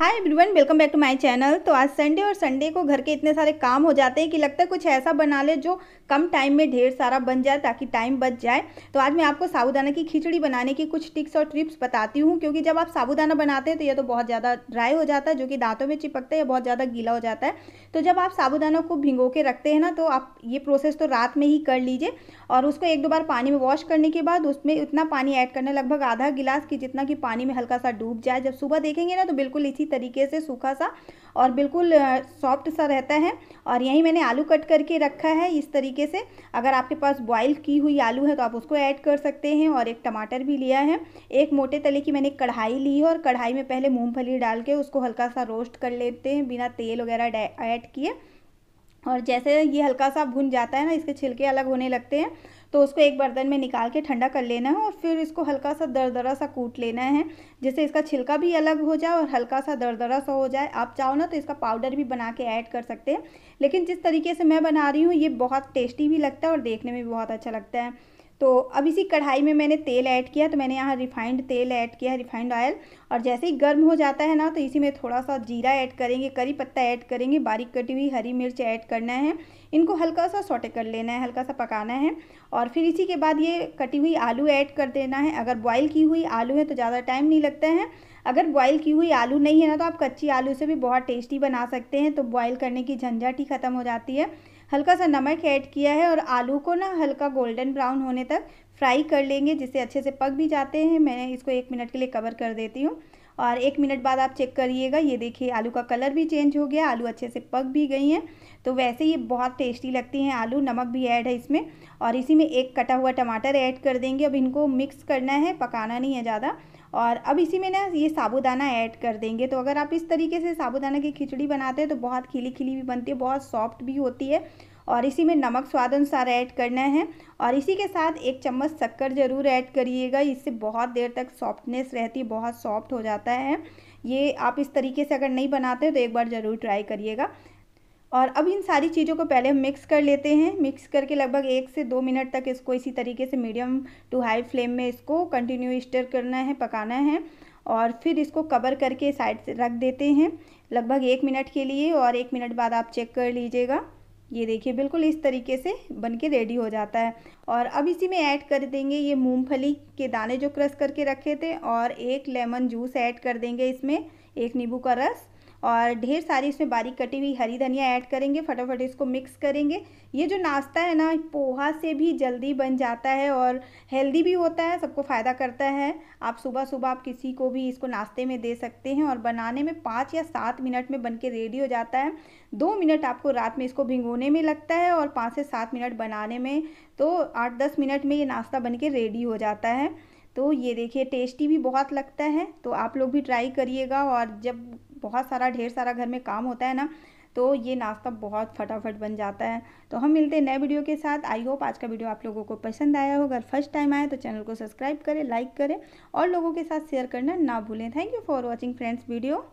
hi everyone welcome back to my channel तो आज Sunday और संडे को घर के इतने सारे काम हो जाते हैं कि लगता है कुछ ऐसा बना ले जो कम टाइम में ढेर सारा बन जाए ताकि टाइम बच जाए तो आज मैं आपको साबूदाना की खिचड़ी बनाने की कुछ टिप्स और ट्रिप्स बताती हूँ क्योंकि जब आप साबूदाना बनाते हैं तो यह तो बहुत ज़्यादा ड्राई हो जाता है जो कि दांतों में चिपकता है या बहुत ज़्यादा गीला हो जाता है तो जब आप साबूदाना को भिंगो के रखते हैं ना तो आप ये प्रोसेस तो रात में ही कर लीजिए और उसको एक दो बार पानी में वॉश करने के बाद उसमें इतना पानी ऐड करना लगभग आधा गिलास कि जितना कि पानी में हल्का सा डूब जाए जब सुबह देखेंगे ना तो बिल्कुल इसी तरीके से सूखा सा और बिल्कुल सॉफ्ट सा रहता है और यहीं मैंने आलू कट करके रखा है इस तरीके से अगर आपके पास बॉईल की हुई आलू है तो आप उसको ऐड कर सकते हैं और एक टमाटर भी लिया है एक मोटे तले की मैंने कढ़ाई ली है और कढ़ाई में पहले मूँगफली डाल के उसको हल्का सा रोस्ट कर लेते हैं बिना तेल वगैरह ऐड किए और जैसे ये हल्का सा भुन जाता है ना इसके छिलके अलग होने लगते हैं तो उसको एक बर्तन में निकाल के ठंडा कर लेना है और फिर इसको हल्का सा दरदरा सा कूट लेना है जिससे इसका छिलका भी अलग हो जाए और हल्का सा दरदरा सा हो जाए आप चाहो ना तो इसका पाउडर भी बना के ऐड कर सकते हैं लेकिन जिस तरीके से मैं बना रही हूँ ये बहुत टेस्टी भी लगता है और देखने में भी बहुत अच्छा लगता है तो अब इसी कढ़ाई में मैंने तेल ऐड किया तो मैंने यहाँ रिफाइंड तेल ऐड किया है रिफाइंड ऑयल और जैसे ही गर्म हो जाता है ना तो इसी में थोड़ा सा जीरा ऐड करेंगे करी पत्ता ऐड करेंगे बारीक कटी हुई हरी मिर्च ऐड करना है इनको हल्का सा सोटे कर लेना है हल्का सा पकाना है और फिर इसी के बाद ये कटी हुई आलू ऐड कर देना है अगर बॉयल की हुई आलू है तो ज़्यादा टाइम नहीं लगता है अगर बॉईल की हुई आलू नहीं है ना तो आप कच्ची आलू से भी बहुत टेस्टी बना सकते हैं तो बॉईल करने की झंझट ही ख़त्म हो जाती है हल्का सा नमक ऐड किया है और आलू को ना हल्का गोल्डन ब्राउन होने तक फ्राई कर लेंगे जिससे अच्छे से पक भी जाते हैं मैं इसको एक मिनट के लिए कवर कर देती हूँ और एक मिनट बाद आप चेक करिएगा ये देखिए आलू का कलर भी चेंज हो गया आलू अच्छे से पक भी गई हैं तो वैसे ये बहुत टेस्टी लगती हैं आलू नमक भी ऐड है इसमें और इसी में एक कटा हुआ टमाटर ऐड कर देंगे अब इनको मिक्स करना है पकाना नहीं है ज़्यादा और अब इसी में ना ये साबूदाना ऐड कर देंगे तो अगर आप इस तरीके से साबूदाना की खिचड़ी बनाते हैं तो बहुत खिली खिली भी बनती है बहुत सॉफ्ट भी होती है और इसी में नमक स्वाद अनुसार ऐड करना है और इसी के साथ एक चम्मच शक्कर ज़रूर ऐड करिएगा इससे बहुत देर तक सॉफ्टनेस रहती है बहुत सॉफ्ट हो जाता है ये आप इस तरीके से अगर नहीं बनाते हैं तो एक बार ज़रूर ट्राई करिएगा और अब इन सारी चीज़ों को पहले हम मिक्स कर लेते हैं मिक्स करके लगभग एक से दो मिनट तक इसको इसी तरीके से मीडियम टू हाई फ्लेम में इसको कंटिन्यू स्टर करना है पकाना है और फिर इसको कवर करके साइड से रख देते हैं लगभग एक मिनट के लिए और एक मिनट बाद आप चेक कर लीजिएगा ये देखिए बिल्कुल इस तरीके से बन के रेडी हो जाता है और अब इसी में ऐड कर देंगे ये मूंगफली के दाने जो क्रश करके रखे थे और एक लेमन जूस ऐड कर देंगे इसमें एक नींबू का रस और ढेर सारी इसमें बारीक कटी हुई हरी धनिया ऐड करेंगे फटाफट इसको मिक्स करेंगे ये जो नाश्ता है ना पोहा से भी जल्दी बन जाता है और हेल्दी भी होता है सबको फ़ायदा करता है आप सुबह सुबह आप किसी को भी इसको नाश्ते में दे सकते हैं और बनाने में पाँच या सात मिनट में बन के रेडी हो जाता है दो मिनट आपको रात में इसको भिंगोने में लगता है और पाँच से सात मिनट बनाने में तो आठ दस मिनट में ये नाश्ता बन के रेडी हो जाता है तो ये देखिए टेस्टी भी बहुत लगता है तो आप लोग भी ट्राई करिएगा और जब बहुत सारा ढेर सारा घर में काम होता है ना तो ये नाश्ता बहुत फटाफट बन जाता है तो हम मिलते हैं नए वीडियो के साथ आई होप आज का वीडियो आप लोगों को पसंद आया हो अगर फर्स्ट टाइम आए तो चैनल को सब्सक्राइब करें लाइक करें और लोगों के साथ शेयर करना ना भूलें thank you for watching friends video